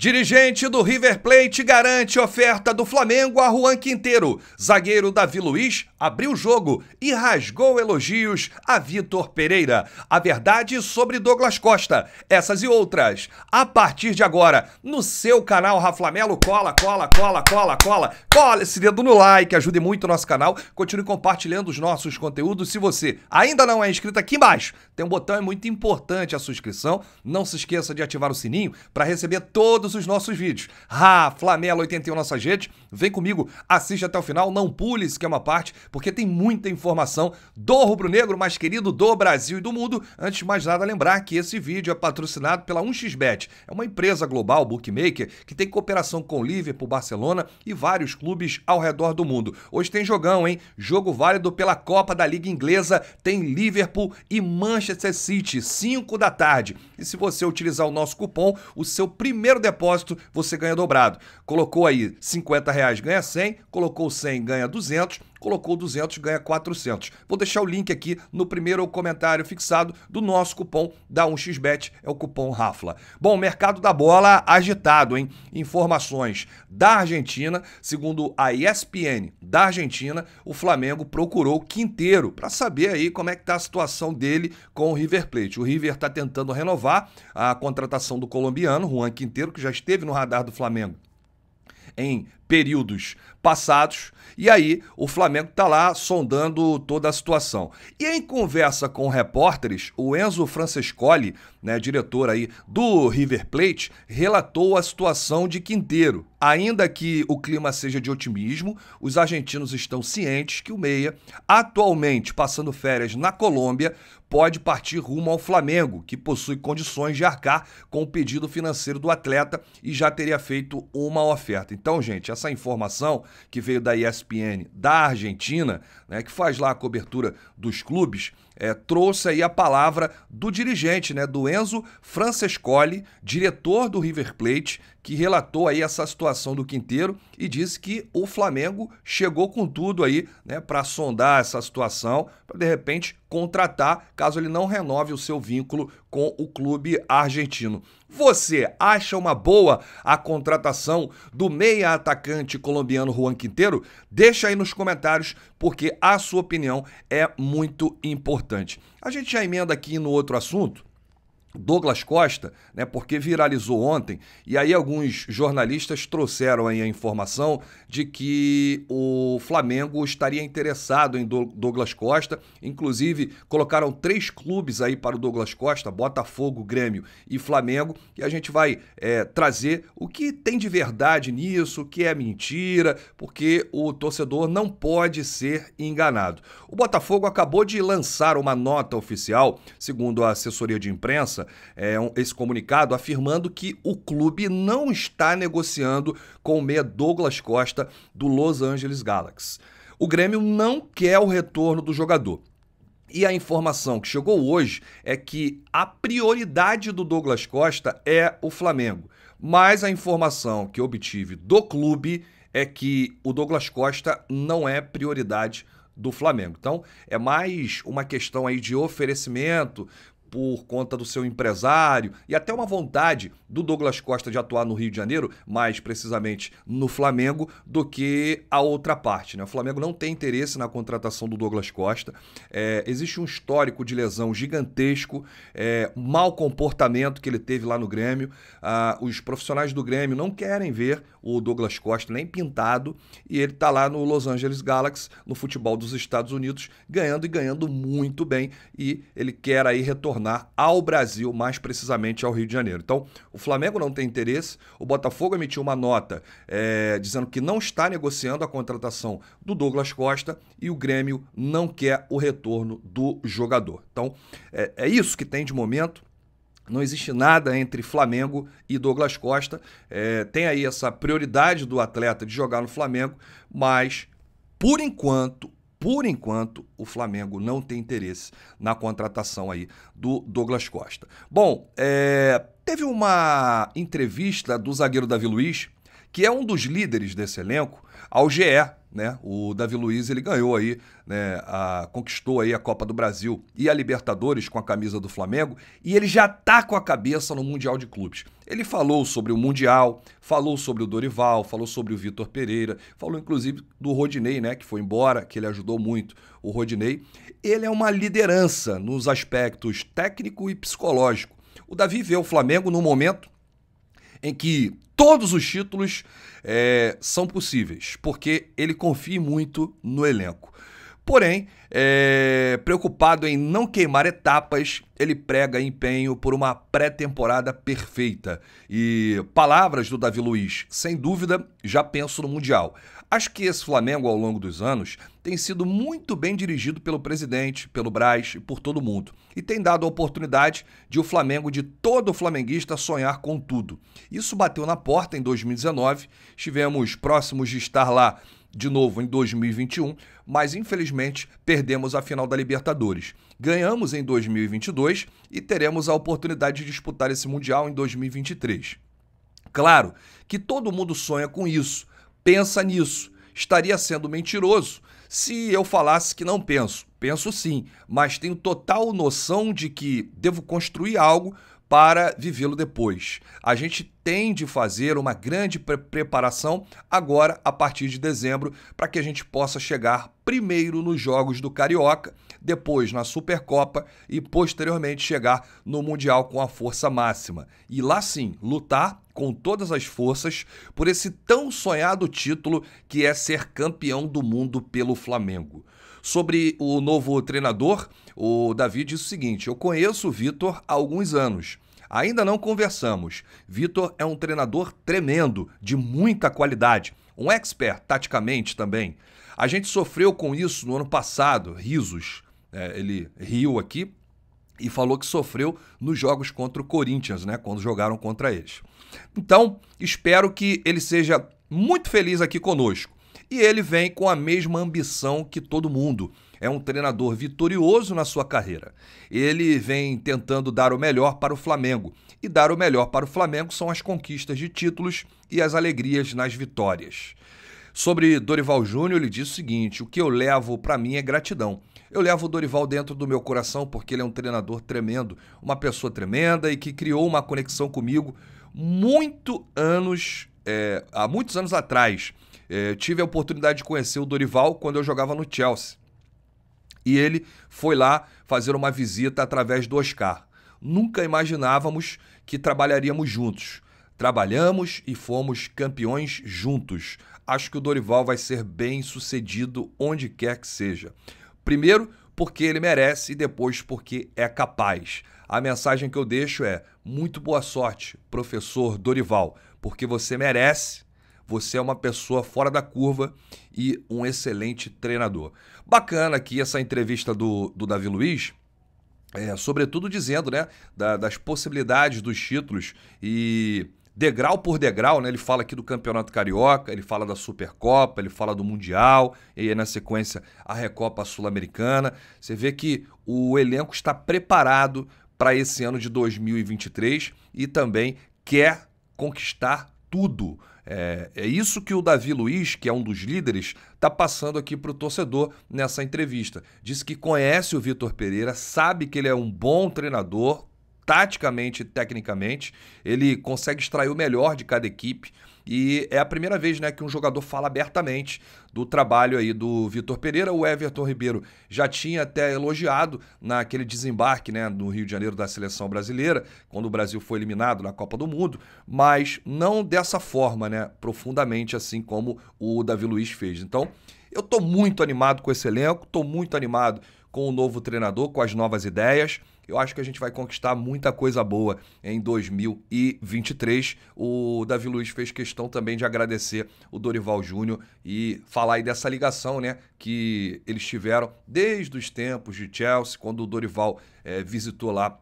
Dirigente do River Plate garante oferta do Flamengo a Juan Quinteiro. Zagueiro Davi Luiz abriu o jogo e rasgou elogios a Vitor Pereira. A verdade sobre Douglas Costa. Essas e outras. A partir de agora, no seu canal Raflamelo, cola, cola, cola, cola, cola. Cola esse dedo no like, ajude muito o nosso canal. Continue compartilhando os nossos conteúdos. Se você ainda não é inscrito, aqui embaixo tem um botão, é muito importante a sua inscrição. Não se esqueça de ativar o sininho para receber todos todos os nossos vídeos. Ah, Flamengo 81 nossa gente vem comigo, assiste até o final, não pule isso que é uma parte, porque tem muita informação do Rubro Negro, mais querido do Brasil e do mundo. Antes de mais nada, lembrar que esse vídeo é patrocinado pela 1xBet, é uma empresa global, bookmaker, que tem cooperação com o Liverpool, Barcelona e vários clubes ao redor do mundo. Hoje tem jogão, hein? Jogo válido pela Copa da Liga Inglesa, tem Liverpool e Manchester City, 5 da tarde. E se você utilizar o nosso cupom, o seu primeiro depósito depósito, você ganha dobrado. Colocou aí 50 reais, ganha 100, colocou 100, ganha 200, colocou 200, ganha 400. Vou deixar o link aqui no primeiro comentário fixado do nosso cupom da 1xbet, é o cupom RAFLA. Bom, mercado da bola agitado, hein? Informações da Argentina, segundo a ESPN da Argentina, o Flamengo procurou o Quinteiro para saber aí como é que tá a situação dele com o River Plate. O River está tentando renovar a contratação do colombiano, Juan Quinteiro, que já esteve no radar do Flamengo em períodos passados, e aí o Flamengo está lá sondando toda a situação. E em conversa com repórteres, o Enzo Francescoli, né, diretor aí do River Plate, relatou a situação de Quinteiro. Ainda que o clima seja de otimismo, os argentinos estão cientes que o Meia, atualmente passando férias na Colômbia, pode partir rumo ao Flamengo, que possui condições de arcar com o pedido financeiro do atleta e já teria feito uma oferta. Então, gente, essa informação que veio da ESPN ESPN da Argentina, né, que faz lá a cobertura dos clubes, é, trouxe aí a palavra do dirigente, né, do Enzo Francescoli, diretor do River Plate, que relatou aí essa situação do Quinteiro e disse que o Flamengo chegou com tudo aí, né, para sondar essa situação, para de repente contratar, caso ele não renove o seu vínculo com o clube argentino. Você acha uma boa a contratação do meia atacante colombiano Juan Quinteiro? Deixa aí nos comentários, porque a sua opinião é muito importante importante. A gente já emenda aqui no outro assunto, Douglas Costa, né, porque viralizou ontem, e aí alguns jornalistas trouxeram aí a informação de que o Flamengo estaria interessado em Douglas Costa, inclusive colocaram três clubes aí para o Douglas Costa, Botafogo, Grêmio e Flamengo, e a gente vai é, trazer o que tem de verdade nisso, o que é mentira, porque o torcedor não pode ser enganado. O Botafogo acabou de lançar uma nota oficial, segundo a assessoria de imprensa, imprensa é, um, esse comunicado afirmando que o clube não está negociando com o meia Douglas Costa do Los Angeles Galaxy. O Grêmio não quer o retorno do jogador. E a informação que chegou hoje é que a prioridade do Douglas Costa é o Flamengo. Mas a informação que obtive do clube é que o Douglas Costa não é prioridade do Flamengo. Então, é mais uma questão aí de oferecimento por conta do seu empresário e até uma vontade do Douglas Costa de atuar no Rio de Janeiro, mais precisamente no Flamengo, do que a outra parte. Né? O Flamengo não tem interesse na contratação do Douglas Costa. É, existe um histórico de lesão gigantesco, é, mau comportamento que ele teve lá no Grêmio. Ah, os profissionais do Grêmio não querem ver o Douglas Costa nem pintado e ele está lá no Los Angeles Galaxy, no futebol dos Estados Unidos, ganhando e ganhando muito bem e ele quer aí retornar retornar ao Brasil, mais precisamente ao Rio de Janeiro. Então, o Flamengo não tem interesse, o Botafogo emitiu uma nota é, dizendo que não está negociando a contratação do Douglas Costa e o Grêmio não quer o retorno do jogador. Então, é, é isso que tem de momento. Não existe nada entre Flamengo e Douglas Costa. É, tem aí essa prioridade do atleta de jogar no Flamengo, mas por enquanto por enquanto, o Flamengo não tem interesse na contratação aí do Douglas Costa. Bom, é, teve uma entrevista do zagueiro Davi Luiz que é um dos líderes desse elenco, ao GE, né? O Davi Luiz ele ganhou aí, né? A, conquistou aí a Copa do Brasil e a Libertadores com a camisa do Flamengo e ele já tá com a cabeça no Mundial de Clubes. Ele falou sobre o Mundial, falou sobre o Dorival, falou sobre o Vitor Pereira, falou inclusive do Rodinei, né? Que foi embora, que ele ajudou muito o Rodinei. Ele é uma liderança nos aspectos técnico e psicológico. O Davi vê o Flamengo no momento em que todos os títulos é, são possíveis, porque ele confia muito no elenco. Porém, é, preocupado em não queimar etapas, ele prega empenho por uma pré-temporada perfeita. E palavras do Davi Luiz, sem dúvida, já penso no Mundial. Acho que esse Flamengo, ao longo dos anos, tem sido muito bem dirigido pelo presidente, pelo Braz e por todo mundo. E tem dado a oportunidade de o Flamengo, de todo flamenguista, sonhar com tudo. Isso bateu na porta em 2019, estivemos próximos de estar lá de novo em 2021, mas infelizmente perdemos a final da Libertadores. Ganhamos em 2022 e teremos a oportunidade de disputar esse Mundial em 2023. Claro que todo mundo sonha com isso, pensa nisso. Estaria sendo mentiroso se eu falasse que não penso. Penso sim, mas tenho total noção de que devo construir algo para vivê-lo depois. A gente tem de fazer uma grande pre preparação agora, a partir de dezembro, para que a gente possa chegar primeiro nos Jogos do Carioca, depois na Supercopa e posteriormente chegar no Mundial com a força máxima. E lá sim, lutar com todas as forças por esse tão sonhado título que é ser campeão do mundo pelo Flamengo. Sobre o novo treinador, o Davi disse o seguinte: Eu conheço o Vitor há alguns anos. Ainda não conversamos. Vitor é um treinador tremendo, de muita qualidade, um expert taticamente também. A gente sofreu com isso no ano passado, risos. É, ele riu aqui e falou que sofreu nos jogos contra o Corinthians, né? Quando jogaram contra eles. Então, espero que ele seja muito feliz aqui conosco e ele vem com a mesma ambição que todo mundo. É um treinador vitorioso na sua carreira. Ele vem tentando dar o melhor para o Flamengo. E dar o melhor para o Flamengo são as conquistas de títulos e as alegrias nas vitórias. Sobre Dorival Júnior, ele diz o seguinte: o que eu levo para mim é gratidão. Eu levo o Dorival dentro do meu coração porque ele é um treinador tremendo, uma pessoa tremenda e que criou uma conexão comigo muito anos é, há muitos anos atrás, é, tive a oportunidade de conhecer o Dorival quando eu jogava no Chelsea. E ele foi lá fazer uma visita através do Oscar. Nunca imaginávamos que trabalharíamos juntos. Trabalhamos e fomos campeões juntos. Acho que o Dorival vai ser bem sucedido onde quer que seja. Primeiro, porque ele merece e depois porque é capaz. A mensagem que eu deixo é: muito boa sorte, professor Dorival porque você merece. Você é uma pessoa fora da curva e um excelente treinador. Bacana aqui essa entrevista do, do Davi Luiz. É, sobretudo dizendo né, da, das possibilidades dos títulos e degrau por degrau, né? Ele fala aqui do Campeonato Carioca, ele fala da Supercopa, ele fala do Mundial, e aí na sequência a Recopa Sul-Americana. Você vê que o elenco está preparado para esse ano de 2023 e também quer conquistar tudo. É, é, isso que o Davi Luiz, que é um dos líderes, está passando aqui para o torcedor nessa entrevista. Disse que conhece o Vitor Pereira, sabe que ele é um bom treinador, taticamente e tecnicamente. Ele consegue extrair o melhor de cada equipe. E é a primeira vez né, que um jogador fala abertamente do trabalho aí do Vitor Pereira. O Everton Ribeiro já tinha até elogiado naquele desembarque né, no Rio de Janeiro da seleção brasileira, quando o Brasil foi eliminado na Copa do Mundo, mas não dessa forma, né, profundamente assim como o Davi Luiz fez. Então, eu estou muito animado com esse elenco, estou muito animado com o novo treinador, com as novas ideias. Eu acho que a gente vai conquistar muita coisa boa em 2023. O Davi Luiz fez questão também de agradecer o Dorival Júnior e falar aí dessa ligação, né, que eles tiveram desde os tempos de Chelsea, quando o Dorival é, visitou lá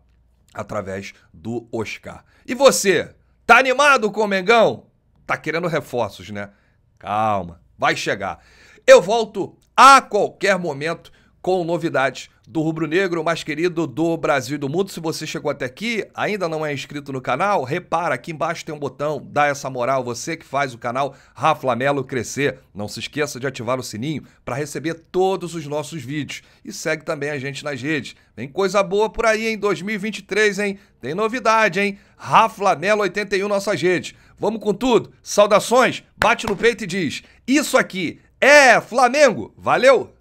através do Oscar. E você, tá animado com o Mengão? Tá querendo reforços, né? Calma, vai chegar. Eu volto a qualquer momento com novidades do Rubro Negro, mais querido do Brasil e do mundo. Se você chegou até aqui, ainda não é inscrito no canal, repara, aqui embaixo tem um botão, dá essa moral, você que faz o canal Rafa Melo crescer. Não se esqueça de ativar o sininho para receber todos os nossos vídeos. E segue também a gente nas redes. Tem coisa boa por aí em 2023, hein? Tem novidade, hein? Rafa Melo 81 nossas redes. Vamos com tudo. Saudações, bate no peito e diz: "Isso aqui é Flamengo". Valeu.